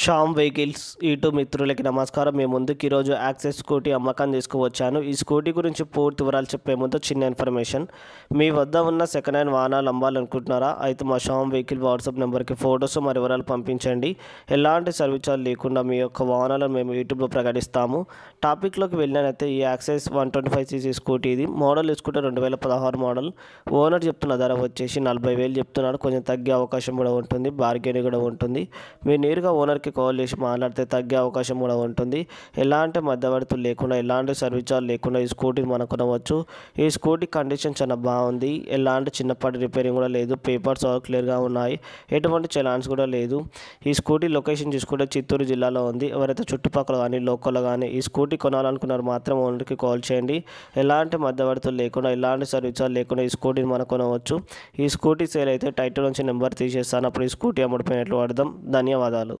Sam vehicles YouTube మిత్రులకి నమస్కారం మేము ముందుకు ఈరోజు యాక్సెస్ స్కూటీ అమ్మకం తీసుకువచ్చాను ఈ స్కూటీ గురించి పూర్తి వివరాలు చెప్పే ముందు చిన్న ఇన్ఫర్మేషన్ మీ వద్ద ఉన్న సెకండ్ హ్యాండ్ వాహనాలు అమ్మాలనుకుంటున్నారా అయితే మా షామ్ వెహికల్ వాట్సాప్ నెంబర్కి ఫొటోస్ మరి వివరాలు పంపించండి ఎలాంటి సర్వీసాలు లేకుండా మీ యొక్క వాహనాలను మేము యూట్యూబ్లో ప్రకటిస్తాము టాపిక్లోకి వెళ్ళినైతే ఈ Access one twenty five CC scooty ఇది మోడల్ తీసుకుంటే రెండు వేల పదహారు మోడల్ ఓనర్ చెప్తున్న ధర వచ్చేసి నలభై వేలు చెప్తున్నాడు కొంచెం తగ్గే అవకాశం కూడా ఉంటుంది బార్గెన్ కూడా ఉంటుంది మీరు నేరుగా ఓనర్ నెంబర్కి కాల్ చేసి మాట్లాడితే తగ్గే అవకాశం కూడా ఉంటుంది ఎలాంటి మధ్యవర్తులు లేకుండా ఎలాంటి సర్వీస్ ఛార్జ్ లేకుండా ఈ స్కూటీ మనం కొనవచ్చు ఈ స్కూటీ కండిషన్ చాలా బాగుంది ఎలాంటి చిన్నపాటి రిపేరింగ్ కూడా లేదు పేపర్స్ ఆల్ క్లియర్గా ఉన్నాయి ఎటువంటి చలాన్స్ కూడా లేదు ఈ స్కూటీ లొకేషన్ చూసుకుంటే చిత్తూరు జిల్లాలో ఉంది ఎవరైతే చుట్టుపక్కల కానీ లోకల్లో కానీ ఈ స్కూటీ కొనాలనుకున్నారు మాత్రం ఓనర్కి కాల్ చేయండి ఎలాంటి మధ్యవర్తులు లేకుండా ఎలాంటి సర్వీస్ ఛార్జ్ లేకుండా ఈ స్కూటీని మనం కొనవచ్చు ఈ స్కూటీ సేల్ అయితే టైటిల్ నుంచి నెంబర్ తీసేస్తాను అప్పుడు ఈ స్కూటీ అమ్ముడిపోయినట్లు వాడదాం ధన్యవాదాలు